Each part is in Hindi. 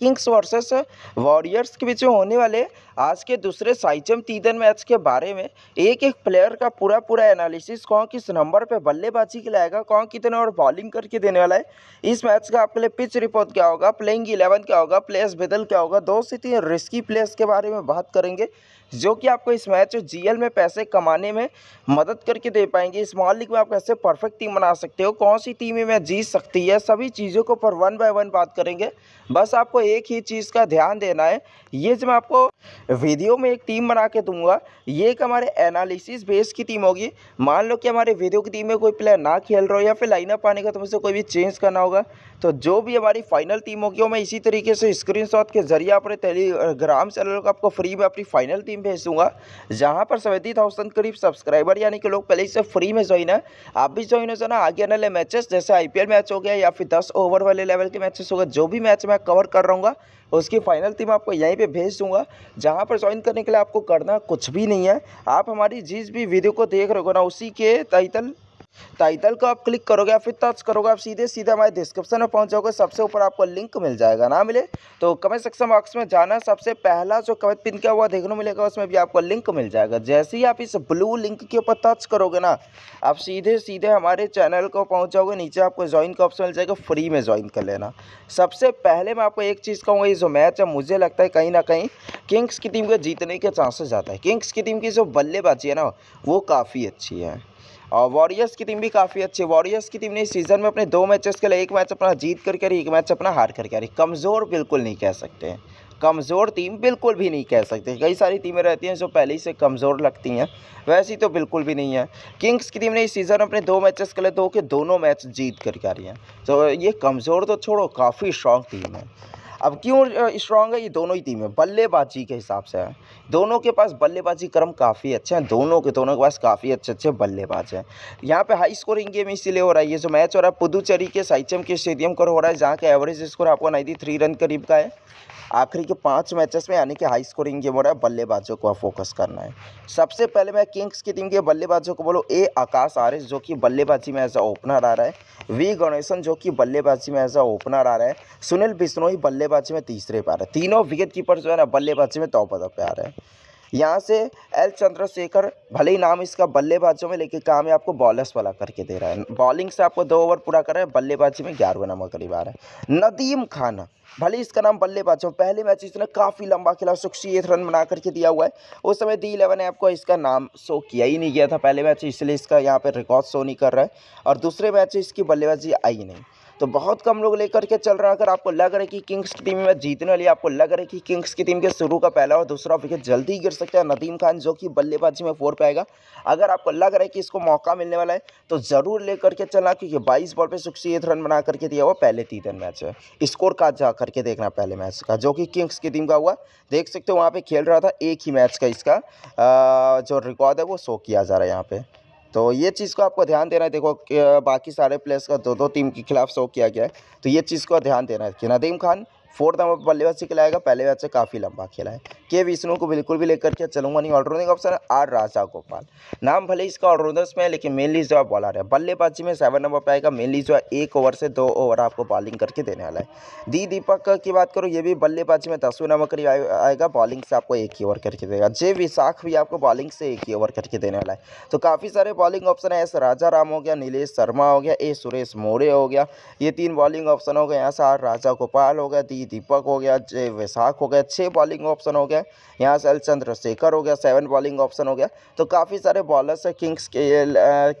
किंग्स वर्सेस वॉरियर्स के बीच में होने वाले आज के दूसरे साइचम तीदन मैच के बारे में एक एक प्लेयर का पूरा पूरा एनालिसिस कौन किस नंबर पे बल्लेबाजी के लाएगा कौन कितने और बॉलिंग करके देने वाला है इस मैच का आपके लिए पिच रिपोर्ट क्या होगा प्लेइंग इलेवन क्या होगा प्लेयर्स बदल क्या होगा दो से तीन रिस्की प्लेयर्स के बारे में बात करेंगे जो कि आपको इस मैच जीएल में पैसे कमाने में मदद करके दे पाएंगे स्मॉल लीग में आप कैसे परफेक्ट टीम बना सकते हो कौन सी टीम में जीत सकती है सभी चीज़ों को पर वन बाय वन बात करेंगे बस आपको एक ही चीज़ का ध्यान देना है ये जो मैं आपको वीडियो में एक टीम बना के दूंगा ये एक हमारे एनालिसिस बेस की टीम होगी मान लो कि हमारे वीडियो की टीम में कोई प्लेयर ना खेल रहा हो या फिर लाइनअप आने का तुमसे कोई भी चेंज करना होगा तो जो भी हमारी फाइनल टीम होगी वो मैं इसी तरीके से स्क्रीन के जरिए अपने टेलीग्राम चैनल को आपको फ्री में अपनी फाइनल टीम टीम भेज दूंगा जहाँ पर सेवेंटी थाउजेंड करीब सब्सक्राइबर यानी कि लोग पहले से फ्री में ज्वाइन है आप भी ज्वाइन हो जाना आगे आने वाले मैचेस जैसे आईपीएल मैच हो गया या फिर दस ओवर वाले लेवल के मैचेस हो गए जो भी मैच मैं कवर कर रहा उसकी फाइनल टीम आपको यहीं पे भेज दूंगा जहाँ पर ज्वाइन करने के लिए आपको करना कुछ भी नहीं है आप हमारी जिस भी वीडियो को देख रहे हो ना उसी के टाइटल टाइटल को आप क्लिक करोगे या फिर टच करोगे आप सीधे सीधे हमारे डिस्क्रिप्शन में पहुंच जाओगे सबसे ऊपर आपको लिंक मिल जाएगा ना मिले तो कमेंट सेक्शन बॉक्स में जाना सबसे पहला जो कमेंट पिन किया हुआ देखने मिलेगा उसमें भी आपको लिंक मिल जाएगा जैसे ही आप इस ब्लू लिंक के ऊपर टच करोगे ना आप सीधे सीधे हमारे चैनल को पहुँच जाओगे नीचे आपको ज्वाइन का ऑप्शन मिल जाएगा फ्री में ज्वाइन कर लेना सबसे पहले मैं आपको एक चीज़ कहूँगा ये जो मैच है मुझे लगता है कहीं ना कहीं किंग्स की टीम के जीतने के चांसेस ज़्यादा है किंग्स की टीम की जो बल्लेबाजी है ना वो काफ़ी अच्छी है और वॉरियर्स की टीम भी काफ़ी अच्छी है वॉरियर्स की टीम ने सीज़न में अपने दो मैचेस के लिए एक मैच अपना जीत करके आ रही एक मैच अपना हार करके आ रही कमज़ोर बिल्कुल नहीं कह सकते हैं कमज़ोर टीम बिल्कुल भी नहीं कह सकते कई सारी टीमें रहती हैं जो पहले ही से कमज़ोर लगती हैं वैसी तो बिल्कुल भी नहीं है किंग्स की टीम ने इस सीज़न अपने दो मैचेस के लिए दो के दोनों मैच जीत करके आ रही हैं तो ये कमज़ोर तो छोड़ो काफ़ी स्ट्रॉन्ग टीम है अब क्यों स्ट्रांग है ये दोनों ही टीमें बल्लेबाजी के हिसाब से है दोनों के पास बल्लेबाजी क्रम काफ़ी अच्छे हैं दोनों के दोनों के पास काफ़ी अच्छे अच्छे बल्लेबाज हैं यहाँ पे हाई स्कोरिंग गेम इसीलिए हो रहा है ये जो मैच हो रहा है पुदुचेरी के साइचम के स्टेडियम पर हो रहा है जहाँ का एवरेज स्कोर आपको नाइन्टी थ्री रन करीब का है आखिरी के पाँच मैचेस में यानी कि हाई स्कोरिंग गेम हो रहा है बल्लेबाजों को फोकस करना है सबसे पहले मैं किंग्स की टीम के बल्लेबाजों को बोलो ए आकाश आर्य जो कि बल्लेबाजी में एज अ ओपनर आ रहा है वी गणेशन जो कि बल्लेबाजी में एज अ ओपनर आ रहा है सुनील बिश्नोई बल्लेबाजी में तीसरे पर आ रहे है तीनों विकेट कीपर जो है ना बल्लेबाजी में टॉपर पर आ रहे हैं यहाँ से एल चंद्रशेखर भले ही नाम इसका बल्लेबाजों में लेकिन काम है आपको बॉलर्स वाला करके दे रहा है बॉलिंग से आपको दो ओवर पूरा कर रहा है बल्लेबाजी में ग्यारहवें नंबर करीब आ रहा है नदीम खाना भले इसका नाम बल्लेबाजों में पहले मैच इसने काफ़ी लंबा खेला एक रन बना करके दिया हुआ है उस समय दी इलेवन ने आपको इसका नाम शो किया ही नहीं गया था पहले मैच इसलिए इसका यहाँ पर रिकॉर्ड शो नहीं कर रहा है और दूसरे मैच इसकी बल्लेबाजी आई नहीं तो बहुत कम लोग लेकर के चल रहा है अगर आपको लग रहा है कि किंग्स की टीम में जीतने वाली आपको लग रहा है कि किंग्स की टीम के शुरू का पहला और दूसरा विकेट जल्दी ही गिर सकता है नदीम खान जो कि बल्लेबाजी में फोर पे आएगा अगर आपको लग रहा है कि इसको मौका मिलने वाला है तो ज़रूर लेकर के चलना क्योंकि बाईस बॉल पर सिक्सटी एट रन बना करके दिया हुआ पहले तीन मैच है स्कोर का जा करके देखना पहले मैच का जो कि किंग्स की टीम का हुआ देख सकते हो वहाँ पर खेल रहा था एक ही मैच का इसका जो रिकॉर्ड है वो शो किया जा रहा है यहाँ पर तो ये चीज़ को आपको ध्यान देना है देखो बाकी सारे प्लेयर्स का दो दो टीम के खिलाफ शो किया गया है तो ये चीज़ को ध्यान देना है कि नदीम खान फोर्थ नंबर बल्लेबाज से खिलाएगा पहले बैच से काफ़ी लंबा खेला है के विष्णु को बिल्कुल भी लेकर के चलूंगा नहीं ऑलराउंडिंग ऑप्शन है आर राजा गोपाल नाम भले इसका ऑलराउंडर्स में है लेकिन मेनली जो है बॉलर है बल्लेबाजी में सेवन नंबर पर आएगा मेनली जो है एक ओवर से दो ओवर आपको बॉलिंग करके देने वाला है दी दीपक की बात करो ये भी बल्लेबाजी में दसवें नंबर करीब आएगा बॉलिंग से आपको एक ही ओवर करके देगा जे विशाख भी आपको बॉलिंग से एक ही ओवर करके देने वाला है तो काफ़ी सारे बॉलिंग ऑप्शन है एस राजा राम हो गया नीलेष शर्मा हो गया ए सुरेश मोरे हो गया ये तीन बॉलिंग ऑप्शन हो गए यहाँ से आर राजा गोपाल हो गया दी डी दीपक हो गया जय वैसाख हो गया छः बॉलिंग ऑप्शन हो गया यहाँ से एल चंद्रशेखर हो गया सेवन बॉलिंग ऑप्शन हो गया तो काफ़ी सारे बॉलर्स है किंग्स के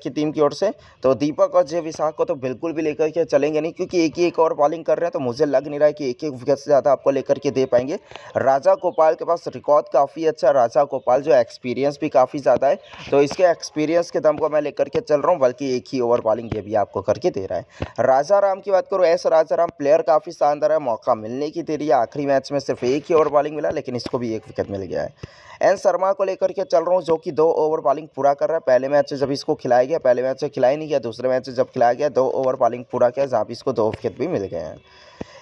की टीम की ओर से तो दीपक और जय विशाख को तो बिल्कुल भी लेकर के चलेंगे नहीं क्योंकि एक ही एक और बॉलिंग कर रहे हैं तो मुझे लग नहीं रहा है कि एक एक विकेट से ज़्यादा आपको लेकर के दे पाएंगे राजा गोपाल के पास रिकॉर्ड काफ़ी अच्छा राजा गोपाल जो एक्सपीरियंस भी काफ़ी ज़्यादा है तो इसके एक्सपीरियंस के दम को मैं लेकर के चल रहा हूँ बल्कि एक ही ओवर बॉलिंग ये भी आपको करके दे रहा है राजा राम की बात करूँ ऐसा राजा राम प्लेयर काफ़ी शानदार है मौका मिलने की देरी आखिरी मैच में सिर्फ एक ही ओवर बॉलिंग मिला लेकिन इसको भी एक विकेट मिल गया है एन शर्मा को लेकर के चल रहा हूँ जो कि दो ओवर बॉलिंग पूरा कर रहा है पहले मैच से जब इसको खिलाया गया पहले मैच से खिलाया नहीं गया दूसरे मैच से जब खिलाया गया दो ओवर बॉलिंग पूरा किया जहाँ पर इसको दो विकेट भी मिल गए हैं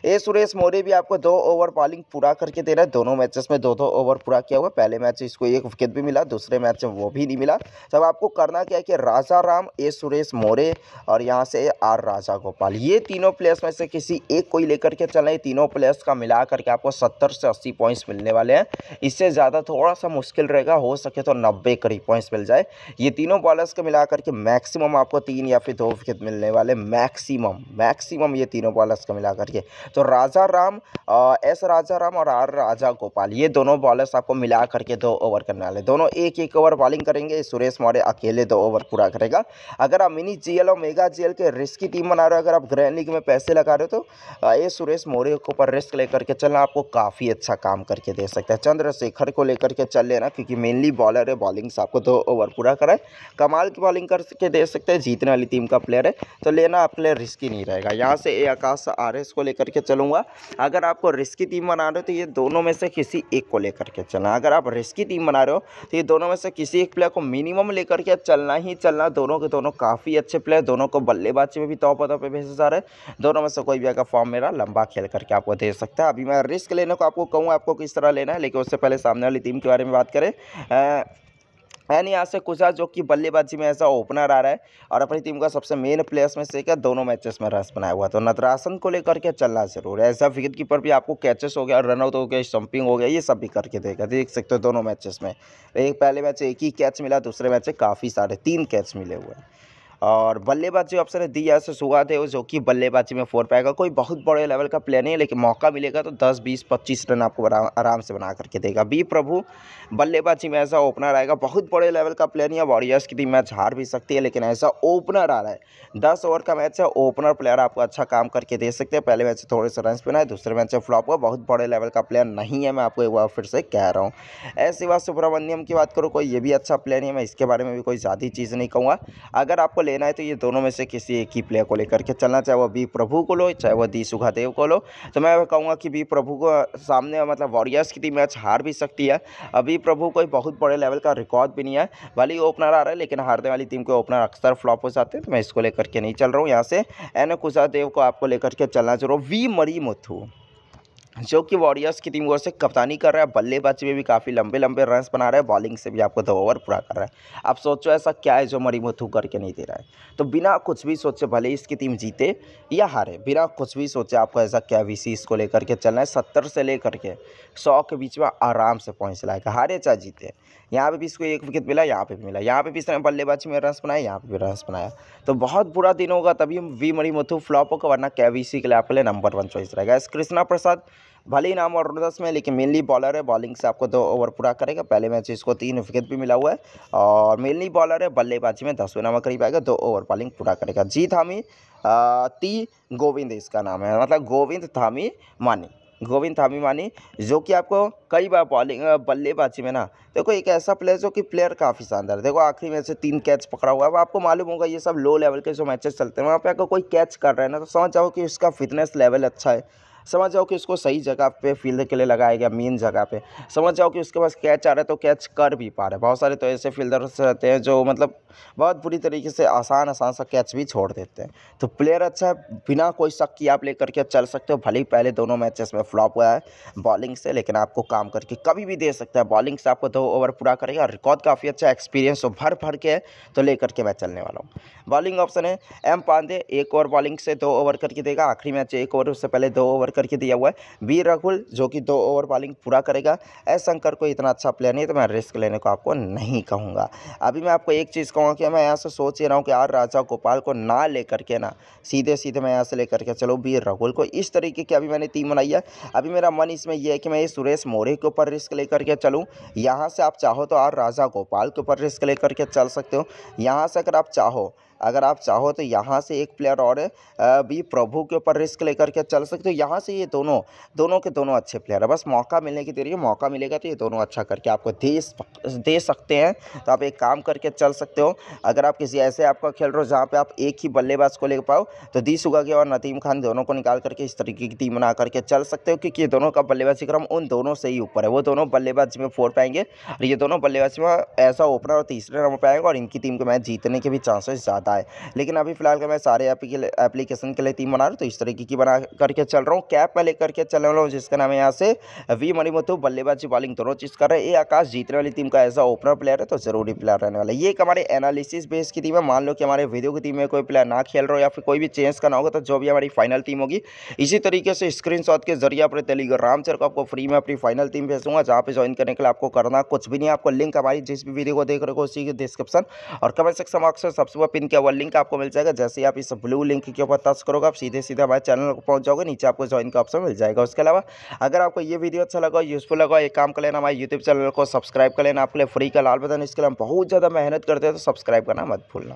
ए सुरेश मोरे भी आपको दो ओवर बॉलिंग पूरा करके दे रहा है दोनों मैचेस में दो दो ओवर पूरा किया हुआ पहले मैच इसको एक विकेट भी मिला दूसरे मैच में वो भी नहीं मिला तब आपको करना क्या है कि राजा राम ए सुरेश मोरे और यहाँ से आर राजा गोपाल ये तीनों प्लेयर्स में से किसी एक को ही लेकर के चल रहे तीनों प्लेयर्स का मिला करके आपको सत्तर से अस्सी पॉइंट्स मिलने वाले हैं इससे ज़्यादा थोड़ा सा मुश्किल रहेगा हो सके तो नब्बे करीब पॉइंट्स मिल जाए ये तीनों बॉलर्स का मिला करके मैक्सिमम आपको तीन या फिर दो विकेट मिलने वाले मैक्सिमम मैक्सिमम ये तीनों बॉलर्स का मिला करके तो Rajaram S Rajaram और आर राजा गोपाल ये दोनों बॉलर्स आपको मिला करके दो ओवर करने वाले दोनों एक एक ओवर बॉलिंग करेंगे सुरेश मौर्य अकेले दो ओवर पूरा करेगा अगर आप मिनी जी और मेगा जी के रिस्क की टीम बना रहे हो अगर आप ग्रैंड लीग में पैसे लगा रहे हो तो ये सुरेश मौर्य के ऊपर रिस्क लेकर के चलना आपको काफ़ी अच्छा काम करके दे सकता है चंद्रशेखर को लेकर के चल लेना क्योंकि मेनली बॉलर है बॉलिंग से आपको दो ओवर पूरा कराए कमाल की बॉलिंग करके दे सकते हैं जीतने वाली टीम का प्लेयर है तो लेना आपके लिए रिस्की नहीं रहेगा यहाँ से ए आकाश आर को लेकर लेकर चलूँगा अगर आपको रिस्की टीम बना रहे हो तो ये दोनों में से किसी एक को लेकर के चलना अगर आप रिस्की टीम बना रहे हो तो ये दोनों में से किसी एक प्लेयर को मिनिमम लेकर के चलना ही चलना दोनों के दोनों काफ़ी अच्छे प्लेयर दोनों को बल्लेबाजी में भी टॉप ऑफ पे भेजे जा रहे हैं दोनों में से कोई भी अगर फॉर्म मेरा लंबा खेल करके आपको दे सकता है अभी मैं रिस्क लेने को आपको कहूँ आपको किस तरह लेना है लेकिन उससे पहले सामने वाली टीम के बारे में बात करें एंड यहाँ से कुछ जो कि बल्लेबाजी में ऐसा ओपनर आ रहा है और अपनी टीम का सबसे मेन प्लेयर्स में से क्या दोनों मैचेस में रस बनाया हुआ तो नतरासन को लेकर के चलना जरूर है ऐसा विकेट कीपर भी आपको कैचेस हो गया और रनआउट हो गया स्टम्पिंग हो गया ये सब भी करके देगा देख सकते हो दोनों मैचेस में एक पहले मैच एक ही कैच मिला दूसरे मैच में काफ़ी सारे तीन कैच मिले हुए हैं और बल्लेबाजी ऑप्शन है दिया से सुगात है जो कि बल्लेबाजी में फोर पाएगा कोई बहुत बड़े लेवल का प्लेयर नहीं है लेकिन मौका मिलेगा तो दस बीस पच्चीस रन आपको आराम से बना करके देगा बी प्रभु बल्लेबाजी में ऐसा ओपनर आएगा बहुत बड़े लेवल का प्लेयर नहीं है वॉरियर्स की टीम मैच हार भी सकती है लेकिन ऐसा ओपनर आ रहा है दस ओवर का मैच है ओपनर प्लेयर आपको अच्छा काम करके दे सकते हैं पहले मैच से थोड़े से रन बनाए दूसरे मैच से फ्लॉप हुआ बहुत बड़े लेवल का प्लेयर नहीं है मैं आपको एक बार फिर से कह रहा हूँ ऐसी बात सुब्रमण्यम की बात करूँ कोई ये भी अच्छा प्लेयर नहीं है मैं इसके बारे में भी कोई ज़्यादा चीज़ नहीं कहूँगा अगर आपको लेना है तो ये दोनों में से किसी एक ही प्लेयर को लेकर के चलना चाहे वह बी प्रभु को लो चाहे वह दी सुखादेव को लो तो मैं कहूँगा कि बी प्रभु को सामने मतलब वॉरियर्स की टीम मैच हार भी सकती है अभी प्रभु कोई बहुत बड़े लेवल का रिकॉर्ड भी नहीं है भले ही ओपनर आ रहा है लेकिन हारने वाली टीम के ओपनर अक्सर फ्लॉप हो जाते हैं तो मैं इसको लेकर के नहीं चल रहा हूँ यहाँ से एन कुशादेव को आपको लेकर के चलना रहा हूँ वी मरी मुथू जो कि वॉरियर्स की टीम ओर से कप्तानी कर रहा है बल्लेबाजी में भी काफ़ी लंबे लंबे रन बना रहा है बॉलिंग से भी आपको दो ओवर पूरा कर रहा है आप सोचो ऐसा क्या है जो मरीमुथू करके नहीं दे रहा है तो बिना कुछ भी सोचे भले इसकी टीम जीते या हारे बिना कुछ भी सोचे आपको ऐसा क्या वी सी इसको लेकर के चलना है सत्तर से लेकर के सौ के बीच में आराम से पहुँच लाएगा हारे चाहे जीते यहाँ पर भी इसको एक विकेट मिला यहाँ पर भी मिला यहाँ पर भी इसने बल्लेबाजी में रन बनाया यहाँ पर भी रन बनाया तो बहुत बुरा दिन होगा तभी वी मरीमुथू फ्लॉप होगा वरना क्या वी सी के लिए आपके लिए नंबर वन चॉइस रहेगा एस कृष्णा प्रसाद भले ही नाम और दस में लेकिन मेनली बॉलर है बॉलिंग से आपको दो ओवर पूरा करेगा पहले मैच इसको तीन विकेट भी मिला हुआ है और मेनली बॉलर है बल्लेबाजी में दसवें नंबर करीब आएगा दो ओवर बॉलिंग पूरा करेगा जी थामी ती गोविंद इसका नाम है मतलब गोविंद थामी मानी गोविंद थामी मानी जो कि आपको कई बार बॉलिंग बल्लेबाजी में ना देखो एक ऐसा प्लेयर जो कि प्लेयर काफ़ी शानदार है देखो आखिरी मैच से तीन कैच पकड़ा हुआ है अब आपको मालूम होगा ये सब लो लेवल के जो मैचेस चलते हैं वहाँ पे अगर कोई कैच कर रहे हैं ना तो समझ जाओ कि उसका फिटनेस लेवल अच्छा है समझ जाओ कि उसको सही जगह पे फील्ड के लिए लगाया गया मेन जगह पे समझ जाओ कि उसके पास कैच आ रहा है तो कैच कर भी पा रहे बहुत सारे तो ऐसे फील्डर्स रहते हैं जो मतलब बहुत बुरी तरीके से आसान आसान सा कैच भी छोड़ देते हैं तो प्लेयर अच्छा है बिना कोई शक की आप ले करके चल सकते हो भले ही पहले दोनों मैचेस में फ्लॉप हुआ है बॉलिंग से लेकिन आपको काम करके कभी भी दे सकता है बॉलिंग से आपको दो ओवर पूरा करेगा और रिकॉर्ड काफ़ी अच्छा एक्सपीरियंस हो तो भर भर के तो ले करके मैं चलने वाला हूँ बॉलिंग ऑप्शन है एम पांडे एक ओवर बॉलिंग से दो ओवर करके देगा आखिरी मैच एक ओवर उससे पहले दो ओवर करके दिया हुआ है वीर राहुल जो कि दो ओवर बॉलिंग पूरा करेगा एस शंकर को इतना अच्छा प्लेयर नहीं तो मैं रिस्क लेने को आपको नहीं कहूँगा अभी मैं आपको एक चीज़ कहूँगा कि मैं यहाँ से सोच ही रहा हूँ कि यार राजा गोपाल को ना ले करके ना सीधे सीधे मैं यहाँ से लेकर के चलो वीर राहुल को इस तरीके की अभी मैंने टीम बनाई है अभी मेरा मन इसमें यह है कि मैं ये सुरेश मोरे के ऊपर रिस्क ले करके चलूँ यहाँ से आप चाहो तो आर राजा गोपाल के ऊपर रिस्क ले करके चल सकते हो यहाँ से अगर आप चाहो अगर आप चाहो तो यहाँ से एक प्लेयर और भी प्रभु के ऊपर रिस्क लेकर के चल सकते हो यहाँ से ये दोनों दोनों के दोनों अच्छे प्लेयर है बस मौका मिलने की देरी मौका मिलेगा तो ये दोनों अच्छा करके आपको दे दे सकते हैं तो आप एक काम करके चल सकते हो अगर आप किसी ऐसे आपका खेल रहे हो जहाँ पर आप एक ही बल्लेबाज को ले पाओ तो दी सुगा के और नदीम खान दोनों को निकाल करके इस तरीके की टीम बना करके चल सकते हो क्योंकि ये दोनों का बल्लेबाजी क्रम उन दोनों से ही ऊपर है वो दोनों बल्लेबाजी में फोर पाएंगे और ये दोनों बल्लेबाजी में ऐसा ओपनर और तीसरे नंबर पर आएंगे और इनकी टीम को मैच जीतने के भी चांसेस ज़्यादा आता है लेकिन अभी फ़िलहाल का मैं सारे एप्लीकेशन के लिए टीम बना रहा हूँ तो इस तरीके की बना करके चल रहा हूँ कैप में लेकर के चल रहा हूँ जिसका नाम है यहाँ से वी मणिमथु बल्लेबाजी बॉलिंग दोनों चीज़ कर रहे हैं ये आकाश जीतने वाली टीम का ऐसा ओपनर प्लेयर है तो ज़रूरी प्लेयर रहने वाला है ये एक हमारे एनालिसिस बेस की टीम है मान लो कि हमारे वीडियो की टीम में कोई प्लेयर ना खेल रहा हो या फिर कोई भी चेंज करना होगा तो जो भी हमारी फाइनल टीम होगी इसी तरीके से स्क्रीन के जरिए अपने टेलीग्राम चेर को आपको फ्री में अपनी फाइनल टीम भेजूंगा जहाँ पर ज्वाइन करने के लिए आपको करना कुछ भी नहीं आपको लिंक हमारी जिस भी वीडियो को देख रहे हो उसी डिस्क्रिप्शन और कमेंट सेक्शन में अक्सर सबसे पिन किया हुआ लिंक आपको मिल जाएगा जैसे ही आप इस ब्लू लिंक के ऊपर टच करोगे आप सीधे सीधे हमारे चैनल को पहुंच जाओगे नीचे आपको ज्वाइन का ऑप्शन मिल जाएगा उसके अलावा अगर आपको ये वीडियो अच्छा लगा यूजफुल लगा एक काम कर लेना हमारे यूट्यूब चैनल को सब्सक्राइब कर लेना आपके लिए फ्री का लाल बदन इसके लिए हम बहुत ज़्यादा मेहनत करते हैं तो सब्सक्राइब करना मत भूलना